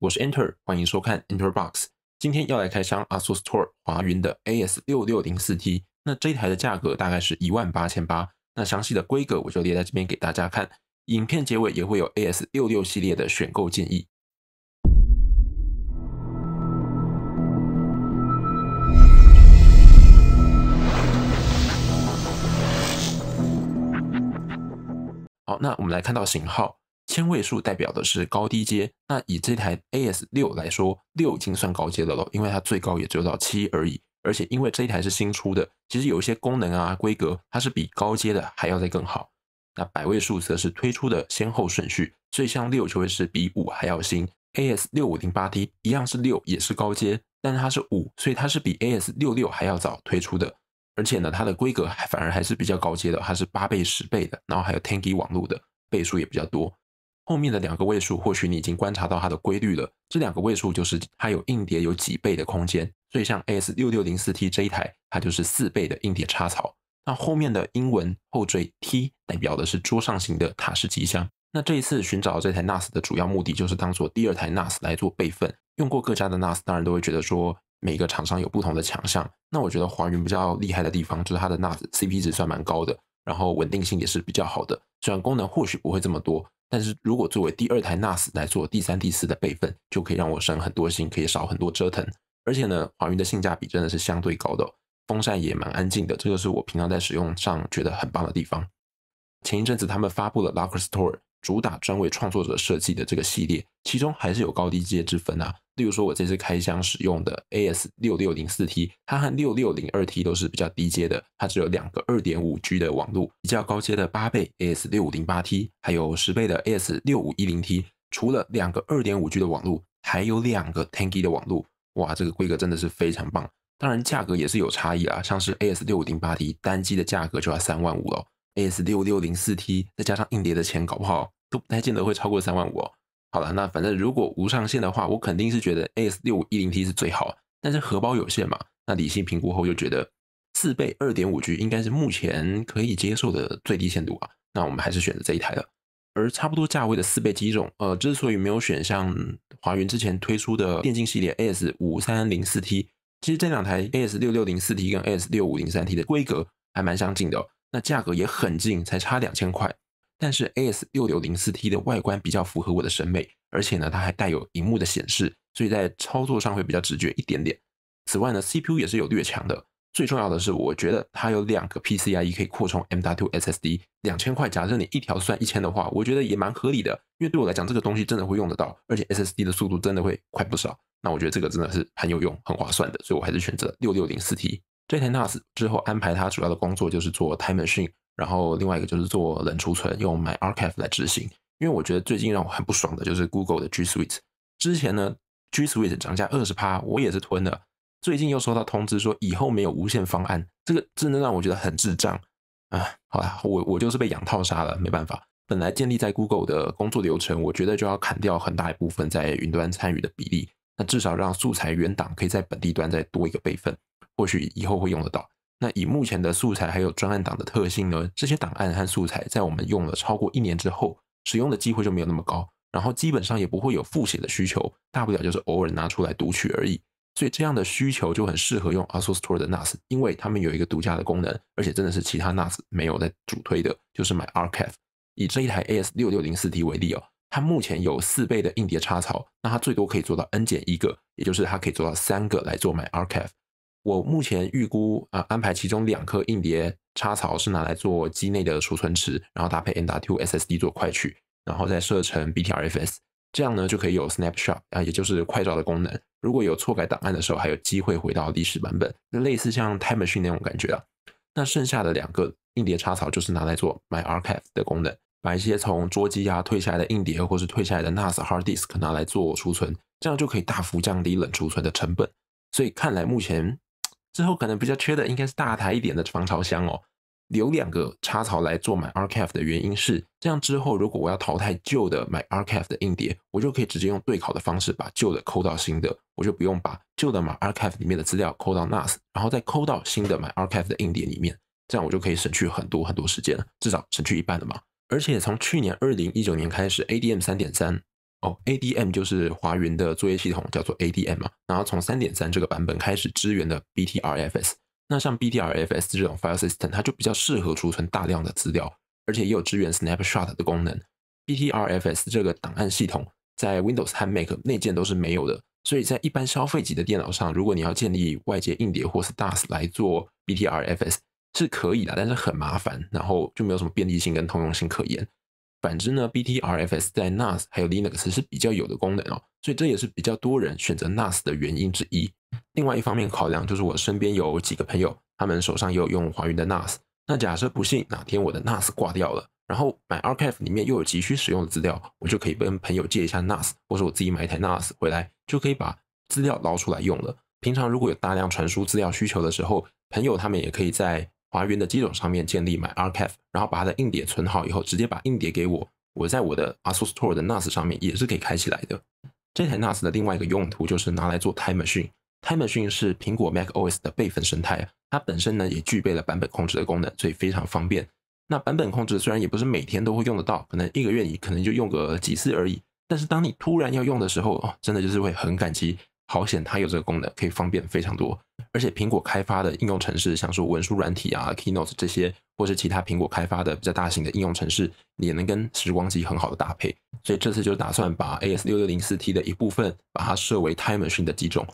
我是 Enter，欢迎收看 Enter Box。今天要来开箱 ASUS Store 华云的 AS 六六零四 T。那这一台的价格大概是一万八千八。那详细的规格我就列在这边给大家看。影片结尾也会有 AS 六六系列的选购建议。好，那我们来看到型号。千位数代表的是高低阶，那以这台 A S 六来说，六已经算高阶的了，因为它最高也只有到七而已。而且因为这一台是新出的，其实有一些功能啊、规格，它是比高阶的还要再更好。那百位数则是推出的先后顺序，所以像六就会是比五还要新。A S 六五零八 T 一样是六，也是高阶，但它是五，所以它是比 A S 六六还要早推出的。而且呢，它的规格还反而还是比较高阶的，它是八倍、十倍的，然后还有天翼网络的倍数也比较多。后面的两个位数，或许你已经观察到它的规律了。这两个位数就是它有硬碟有几倍的空间。所以像 a S 六六零四 T 这一台，它就是四倍的硬碟插槽。那后面的英文后缀 T 代表的是桌上型的塔式机箱。那这一次寻找这台 NAS 的主要目的，就是当做第二台 NAS 来做备份。用过各家的 NAS，当然都会觉得说每个厂商有不同的强项。那我觉得华云比较厉害的地方，就是它的 NAS CP 值算蛮高的，然后稳定性也是比较好的。虽然功能或许不会这么多。但是如果作为第二台 NAS 来做第三、第四的备份，就可以让我省很多心，可以少很多折腾。而且呢，华为的性价比真的是相对高的，风扇也蛮安静的，这个是我平常在使用上觉得很棒的地方。前一阵子他们发布了 Locker Store。主打专为创作者设计的这个系列，其中还是有高低阶之分啊。例如说，我这次开箱使用的 A S 六六零四 T，它和六六零二 T 都是比较低阶的，它只有两个二点五 G 的网路。比较高阶的八倍 A S 六五零八 T，还有十倍的 A S 六五一零 T，除了两个二点五 G 的网路，还有两个 Ten G 的网路。哇，这个规格真的是非常棒。当然，价格也是有差异啊。像是 A S 六五零八 T 单机的价格就要三万五了，A S 六六零四 T 再加上硬碟的钱，搞不好。都不太见得会超过三万五哦。好了，那反正如果无上限的话，我肯定是觉得 A S 六五一零 T 是最好。但是荷包有限嘛，那理性评估后就觉得四倍二点五 G 应该是目前可以接受的最低限度啊。那我们还是选择这一台了。而差不多价位的四倍机种，呃，之所以没有选像华云之前推出的电竞系列 A S 五三零四 T，其实这两台 A S 六六零四 T 跟 A S 六五零三 T 的规格还蛮相近的，那价格也很近，才差两千块。但是 A S 六六零四 T 的外观比较符合我的审美，而且呢，它还带有荧幕的显示，所以在操作上会比较直觉一点点。此外呢，C P U 也是有略强的。最重要的是，我觉得它有两个 P C I E 可以扩充 M W S S D，两千块，假设你一条算一千的话，我觉得也蛮合理的。因为对我来讲，这个东西真的会用得到，而且 S S D 的速度真的会快不少。那我觉得这个真的是很有用、很划算的，所以我还是选择六六零四 T。这台 NAS 之后安排他主要的工作就是做 Time Machine，然后另外一个就是做冷储存，用 My Archive 来执行。因为我觉得最近让我很不爽的就是 Google 的 G Suite，之前呢 G Suite 涨价二十趴，我也是吞了。最近又收到通知说以后没有无限方案，这个真的让我觉得很智障啊！好啦，我我就是被养套杀了，没办法。本来建立在 Google 的工作流程，我觉得就要砍掉很大一部分在云端参与的比例，那至少让素材原档可以在本地端再多一个备份。或许以后会用得到。那以目前的素材还有专案档的特性呢？这些档案和素材在我们用了超过一年之后，使用的机会就没有那么高，然后基本上也不会有复写的需求，大不了就是偶尔拿出来读取而已。所以这样的需求就很适合用 ASUS TOWER 的 NAS，因为他们有一个独家的功能，而且真的是其他 NAS 没有在主推的，就是买 Archive。以这一台 AS 六六零四 T 为例哦，它目前有四倍的硬碟插槽，那它最多可以做到 N 减一个，也就是它可以做到三个来做买 Archive。我目前预估啊，安排其中两颗硬碟插槽是拿来做机内的储存池，然后搭配 N W S S D 做快取，然后再设成 B T R F S，这样呢就可以有 snapshot 啊，也就是快照的功能。如果有错改档案的时候，还有机会回到历史版本，类似像 Time Machine 那种感觉啊。那剩下的两个硬碟插槽就是拿来做 My Archive 的功能，把一些从桌机啊退下来的硬碟或是退下来的 NAS hard disk 拿来做储存，这样就可以大幅降低冷储存的成本。所以看来目前。之后可能比较缺的应该是大台一点的防潮箱哦，留两个插槽来做买 RCAF 的原因是，这样之后如果我要淘汰旧的买 RCAF 的硬碟，我就可以直接用对拷的方式把旧的抠到新的，我就不用把旧的买 RCAF 里面的资料抠到 NAS，然后再抠到新的买 RCAF 的硬碟里面，这样我就可以省去很多很多时间，了，至少省去一半的嘛。而且从去年二零一九年开始，ADM 三点三。哦，ADM 就是华云的作业系统，叫做 ADM 嘛。然后从三点三这个版本开始支援的 BTRFS。那像 BTRFS 这种 file system，它就比较适合储存大量的资料，而且也有支援 snapshot 的功能。BTRFS 这个档案系统在 Windows 和 Mac 内建都是没有的，所以在一般消费级的电脑上，如果你要建立外接硬碟或是 d r s 来做 BTRFS 是可以的，但是很麻烦，然后就没有什么便利性跟通用性可言。反之呢，Btrfs 在 NAS 还有 Linux 是比较有的功能哦，所以这也是比较多人选择 NAS 的原因之一。另外一方面考量就是我身边有几个朋友，他们手上也有用华云的 NAS。那假设不幸哪天我的 NAS 挂掉了，然后买 RKF 里面又有急需使用的资料，我就可以跟朋友借一下 NAS，或者我自己买一台 NAS 回来，就可以把资料捞出来用了。平常如果有大量传输资料需求的时候，朋友他们也可以在。华云的机种上面建立 My Archive，然后把它的硬碟存好以后，直接把硬碟给我，我在我的 a s u s Store 的 NAS 上面也是可以开起来的。这台 NAS 的另外一个用途就是拿来做 Time Machine。Time Machine 是苹果 macOS 的备份生态，它本身呢也具备了版本控制的功能，所以非常方便。那版本控制虽然也不是每天都会用得到，可能一个月你可能就用个几次而已，但是当你突然要用的时候哦，真的就是会很感激，好险它有这个功能，可以方便非常多。而且苹果开发的应用程式，像说文书软体啊、Keynote 这些，或是其他苹果开发的比较大型的应用程式，也能跟时光机很好的搭配。所以这次就打算把 A S 六六零四 T 的一部分，把它设为 Time Machine 的机种。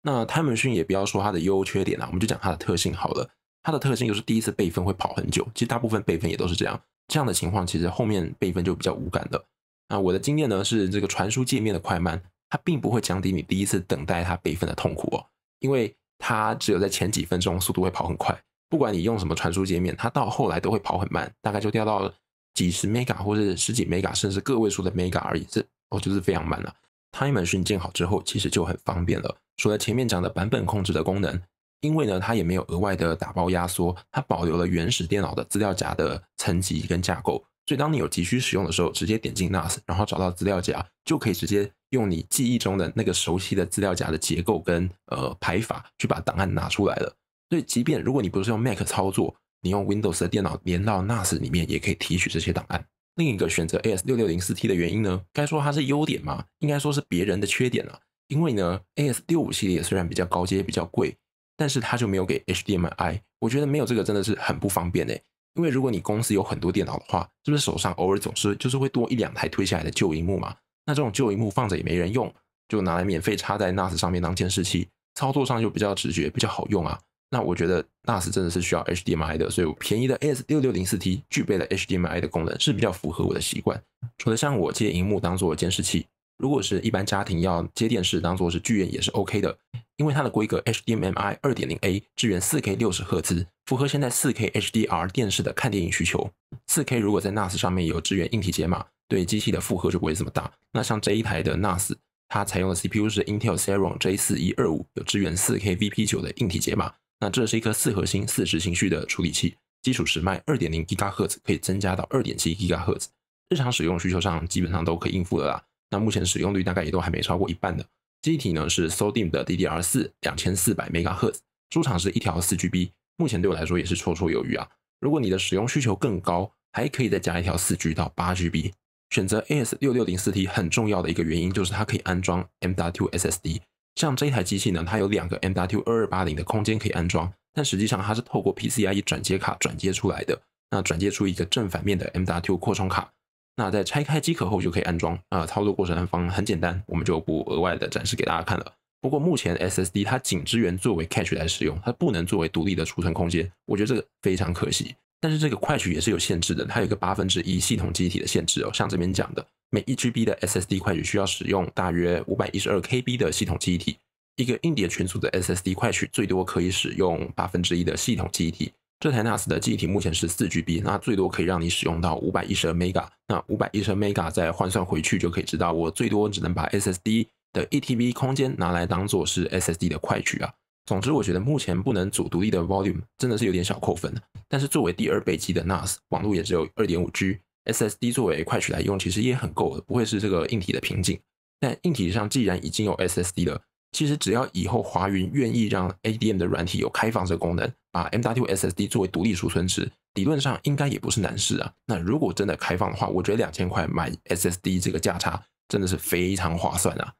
那 Time Machine 也不要说它的优缺点啦，我们就讲它的特性好了。它的特性又是第一次备份会跑很久，其实大部分备份也都是这样。这样的情况其实后面备份就比较无感的。那我的经验呢是，这个传输界面的快慢，它并不会降低你第一次等待它备份的痛苦哦，因为它只有在前几分钟速度会跑很快，不管你用什么传输界面，它到后来都会跑很慢，大概就掉到几十 mega 或者十几 mega，甚至个位数的 mega 而已，这哦就是非常慢了。Time Machine 建好之后，其实就很方便了。除了前面讲的版本控制的功能，因为呢它也没有额外的打包压缩，它保留了原始电脑的资料夹的层级跟架构，所以当你有急需使用的时候，直接点进 NAS，然后找到资料夹，就可以直接。用你记忆中的那个熟悉的资料夹的结构跟呃排法去把档案拿出来了。所以，即便如果你不是用 Mac 操作，你用 Windows 的电脑连到 NAS 里面，也可以提取这些档案。另一个选择 AS 六六零四 T 的原因呢？该说它是优点吗？应该说是别人的缺点了。因为呢，AS 六五系列虽然比较高阶、比较贵，但是它就没有给 HDMI。我觉得没有这个真的是很不方便诶。因为如果你公司有很多电脑的话，是不是手上偶尔总是就是会多一两台推下来的旧荧幕嘛？那这种旧荧幕放着也没人用，就拿来免费插在 NAS 上面当监视器，操作上就比较直觉，比较好用啊。那我觉得 NAS 真的是需要 HDMI 的，所以我便宜的 AS 六六零四 T 具备了 HDMI 的功能，是比较符合我的习惯。除了像我接荧幕当做监视器，如果是一般家庭要接电视当做是剧院也是 OK 的，因为它的规格 HDMI 二点零 A 支援四 K 六十赫兹，符合现在四 K HDR 电视的看电影需求。四 K 如果在 NAS 上面有支援硬体解码。对机器的负荷就不会这么大。那像这一台的 NAS，它采用的 CPU 是 Intel s e r o n J 四一二五，有支援 4K VP9 的硬体解码。那这是一颗四核心四十线序的处理器，基础时脉二点零 GHz，可以增加到二点七 GHz。日常使用需求上基本上都可以应付了啦。那目前使用率大概也都还没超过一半的。机体呢是 SODIMM 的 DDR 四两千四百 MHz，出厂是一条四 GB，目前对我来说也是绰绰有余啊。如果你的使用需求更高，还可以再加一条四 G 到八 GB。选择 A S 六六零四 T 很重要的一个原因就是它可以安装 M W S S D。像这一台机器呢，它有两个 M W 二二八零的空间可以安装，但实际上它是透过 P C I E 转接卡转接出来的。那转接出一个正反面的 M W 扩充卡，那在拆开机壳后就可以安装。啊，操作过程方很简单，我们就不额外的展示给大家看了。不过目前 S S D 它仅支援作为 Cache 来使用，它不能作为独立的储存空间，我觉得这个非常可惜。但是这个快取也是有限制的，它有一个八分之一系统记忆体的限制哦。像这边讲的，每一 GB 的 SSD 快取需要使用大约五百一十二 KB 的系统记忆体。一个硬碟群组的 SSD 快取最多可以使用八分之一的系统记忆体。这台 NAS 的记忆体目前是四 GB，那最多可以让你使用到五百一十二 MB。那五百一十二 MB 再换算回去，就可以知道我最多只能把 SSD 的 ETB 空间拿来当做是 SSD 的快取啊。总之，我觉得目前不能组独立的 volume，真的是有点小扣分的，但是作为第二倍机的 NAS 网络也只有 2.5G SSD 作为快取来用，其实也很够的，不会是这个硬体的瓶颈。但硬体上既然已经有 SSD 了，其实只要以后华云愿意让 ADM 的软体有开放这功能，把 M.2 SSD 作为独立储存池，理论上应该也不是难事啊。那如果真的开放的话，我觉得两千块买 SSD 这个价差真的是非常划算啊。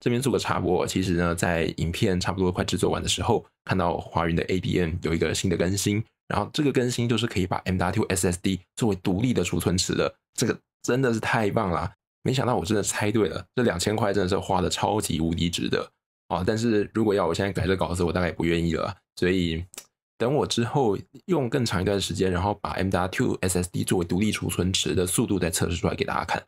这边做个插播，其实呢，在影片差不多快制作完的时候，看到华云的 A D N 有一个新的更新，然后这个更新就是可以把 M W S S D 作为独立的储存池的，这个真的是太棒了！没想到我真的猜对了，这两千块真的是花的超级无敌值得啊！但是如果要我现在改这稿子，我大概也不愿意了，所以等我之后用更长一段时间，然后把 M W S S D 作为独立储存池的速度再测试出来给大家看。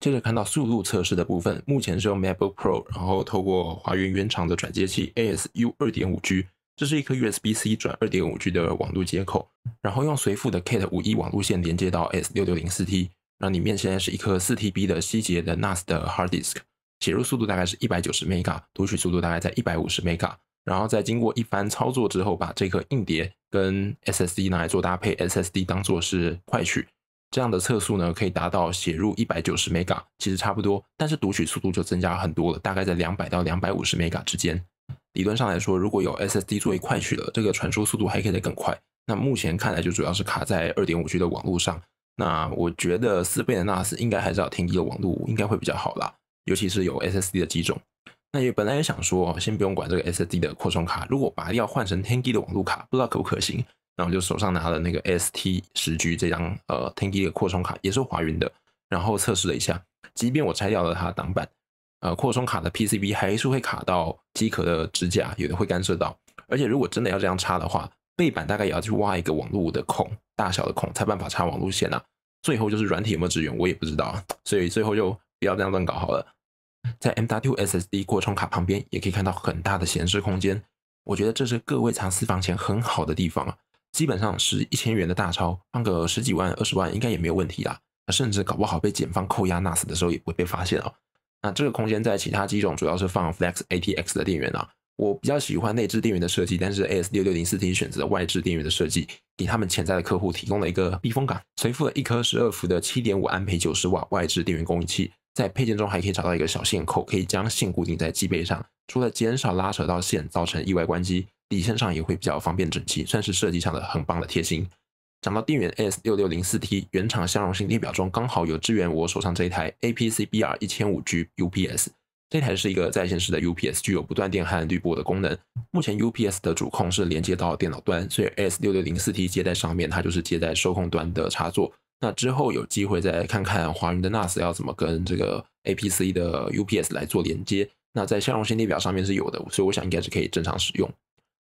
接着看到速度测试的部分，目前是用 MacBook Pro，然后透过华云原厂的转接器 a s u 二点五 G，这是一颗 USB C 转二点五 G 的网络接口，然后用随附的 Cat 五一网路线连接到 S 六六零四 T，那里面现在是一颗四 TB 的希捷的 NAS 的 Hard Disk，写入速度大概是一百九十 Mega，读取速度大概在一百五十 Mega，然后在经过一番操作之后，把这颗硬碟跟 SSD 拿来做搭配，SSD 当做是快取。这样的测速呢，可以达到写入一百九十 mega，其实差不多，但是读取速度就增加很多了，大概在两百到两百五十 mega 之间。理论上来说，如果有 SSD 做一块取了，这个传输速度还可以再更快。那目前看来就主要是卡在二点五 G 的网络上。那我觉得四倍的 NAS 应该还是要天翼的网络应该会比较好啦，尤其是有 SSD 的机种。那也本来也想说，先不用管这个 SSD 的扩充卡，如果把要换成天翼的网络卡，不知道可不可行。然后就手上拿了那个 ST 十 G 这张呃 t e n g y 的扩充卡，也是华云的。然后测试了一下，即便我拆掉了它的挡板，呃，扩充卡的 PCB 还是会卡到机壳的支架，有的会干涉到。而且如果真的要这样插的话，背板大概也要去挖一个网络的孔，大小的孔才办法插网路线啊。最后就是软体有没有支援，我也不知道，所以最后就不要这样乱搞好了。在 MW SSD 扩充卡旁边也可以看到很大的闲置空间，我觉得这是各位藏私房钱很好的地方啊。基本上是一千元的大钞，放个十几万、二十万应该也没有问题啦。甚至搞不好被检方扣押纳死的时候也不会被发现哦。那这个空间在其他机种主要是放 Flex ATX 的电源啊。我比较喜欢内置电源的设计，但是 AS6604T 选择外置电源的设计，给他们潜在的客户提供了一个避风港。随附了一颗十二伏的七点五安培九十瓦外置电源供应器，在配件中还可以找到一个小线扣，可以将线固定在机背上，除了减少拉扯到线造成意外关机。底线上也会比较方便整齐，算是设计上的很棒的贴心。讲到电源 S 六六零四 T，原厂相容性列表中刚好有支援我手上这台 APC BR 一千五 G UPS。这台是一个在线式的 UPS，具有不断电和滤波的功能。目前 UPS 的主控是连接到电脑端，所以 S 六六零四 T 接在上面，它就是接在受控端的插座。那之后有机会再看看华云的 NAS 要怎么跟这个 APC 的 UPS 来做连接。那在相容性列表上面是有的，所以我想应该是可以正常使用。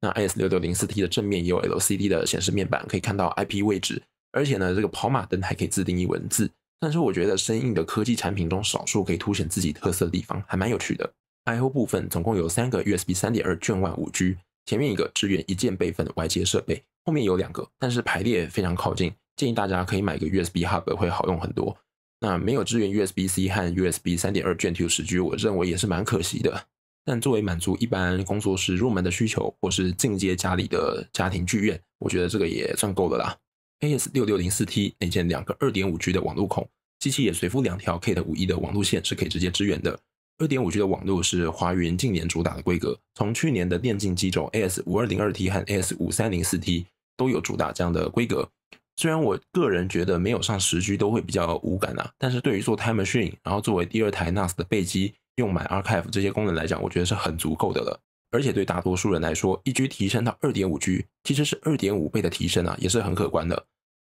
那 i s 六六零四 T 的正面也有 LCD 的显示面板，可以看到 IP 位置，而且呢，这个跑马灯还可以自定义文字。但是我觉得生硬的科技产品中，少数可以凸显自己特色的地方，还蛮有趣的。IO 部分总共有三个 USB 三点二卷外五 G，前面一个支援一键备份的外接设备，后面有两个，但是排列非常靠近，建议大家可以买个 USB Hub 会好用很多。那没有支援 USB C 和 USB 三点二卷 T 十 G，我认为也是蛮可惜的。但作为满足一般工作室入门的需求，或是进阶家里的家庭剧院，我觉得这个也算够了啦。A S 六六零四 T 内建两个二点五 G 的网路孔，机器也随附两条 K 的五一的网路线是可以直接支援的。二点五 G 的网路是华云近年主打的规格，从去年的电竞机种 A S 五二零二 T 和 A S 五三零四 T 都有主打这样的规格。虽然我个人觉得没有上十 G 都会比较无感啊，但是对于做 Time Machine，然后作为第二台 NAS 的备机。用买 R c h i v e 这些功能来讲，我觉得是很足够的了。而且对大多数人来说，一 G 提升到二点五 G，其实是二点五倍的提升啊，也是很可观的。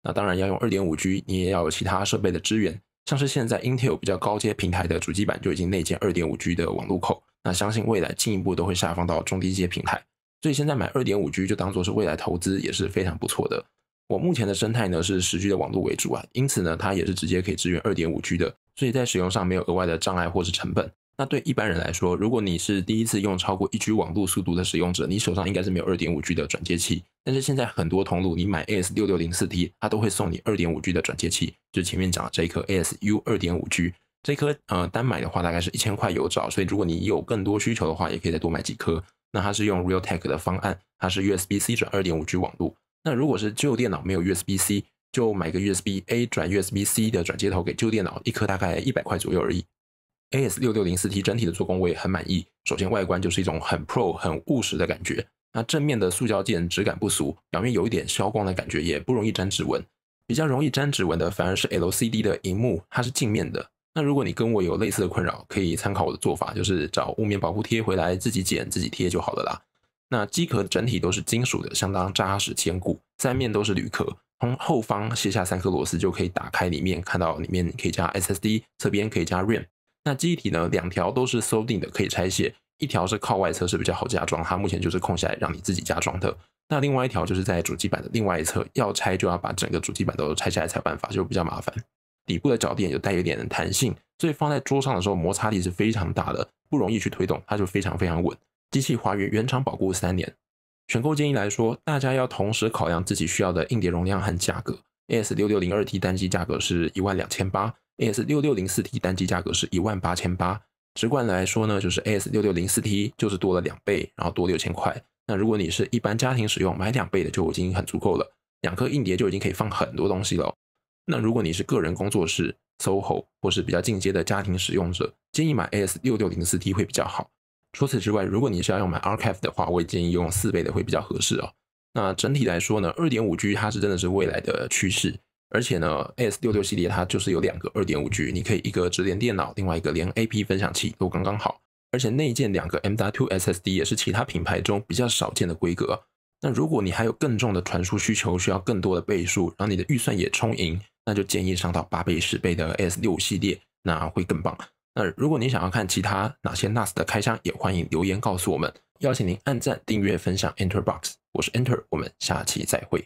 那当然要用二点五 G，你也要有其他设备的支援，像是现在 Intel 比较高阶平台的主机板就已经内建二点五 G 的网路口，那相信未来进一步都会下放到中低阶平台。所以现在买二点五 G 就当做是未来投资也是非常不错的。我目前的生态呢是十 G 的网络为主啊，因此呢它也是直接可以支援二点五 G 的，所以在使用上没有额外的障碍或是成本。那对一般人来说，如果你是第一次用超过一 G 网络速度的使用者，你手上应该是没有 2.5G 的转接器。但是现在很多通路，你买 AS 六六零四 T，它都会送你 2.5G 的转接器，就是前面讲的这一颗 ASU 二点五 G，这颗呃单买的话大概是一千块有找。所以如果你有更多需求的话，也可以再多买几颗。那它是用 Realtek 的方案，它是 USB C 转二点五 G 网络。那如果是旧电脑没有 USB C，就买个 USB A 转 USB C 的转接头给旧电脑，一颗大概一百块左右而已。A.S. 六六零四 T 整体的做工我也很满意。首先外观就是一种很 pro、很务实的感觉。那正面的塑胶件质感不俗，表面有一点消光的感觉，也不容易沾指纹。比较容易沾指纹的反而是 LCD 的荧幕，它是镜面的。那如果你跟我有类似的困扰，可以参考我的做法，就是找雾面保护贴回来自己剪自己贴就好了啦。那机壳整体都是金属的，相当扎实坚固，三面都是铝壳。从后方卸下三颗螺丝就可以打开里面，看到里面可以加 SSD，侧边可以加 RAM。那机体呢，两条都是搜定的，可以拆卸，一条是靠外侧是比较好加装，它目前就是空下来让你自己加装的。那另外一条就是在主机板的另外一侧，要拆就要把整个主机板都拆下来才办法，就比较麻烦。底部的脚垫有带一点弹性，所以放在桌上的时候摩擦力是非常大的，不容易去推动，它就非常非常稳。机器华原，原厂保固三年。选购建议来说，大家要同时考量自己需要的硬碟容量和价格。S 六六零二 T 单机价格是一万两千八。A.S. 六六零四 T 单机价格是一万八千八，直观来说呢，就是 A.S. 六六零四 T 就是多了两倍，然后多六千块。那如果你是一般家庭使用，买两倍的就已经很足够了，两颗硬碟就已经可以放很多东西了。那如果你是个人工作室、SOHO 或是比较进阶的家庭使用者，建议买 A.S. 六六零四 T 会比较好。除此之外，如果你是要用买 Archive 的话，我也建议用四倍的会比较合适哦。那整体来说呢，二点五 G 它是真的是未来的趋势。而且呢，S 六六系列它就是有两个二点五 G，你可以一个直连电脑，另外一个连 A P 分享器都刚刚好。而且内建两个 M W S S D 也是其他品牌中比较少见的规格。那如果你还有更重的传输需求，需要更多的倍数，然后你的预算也充盈，那就建议上到八倍、十倍的 S 六系列，那会更棒。那如果你想要看其他哪些 NAS 的开箱，也欢迎留言告诉我们。邀请您按赞、订阅、分享 Enter Box，我是 Enter，我们下期再会。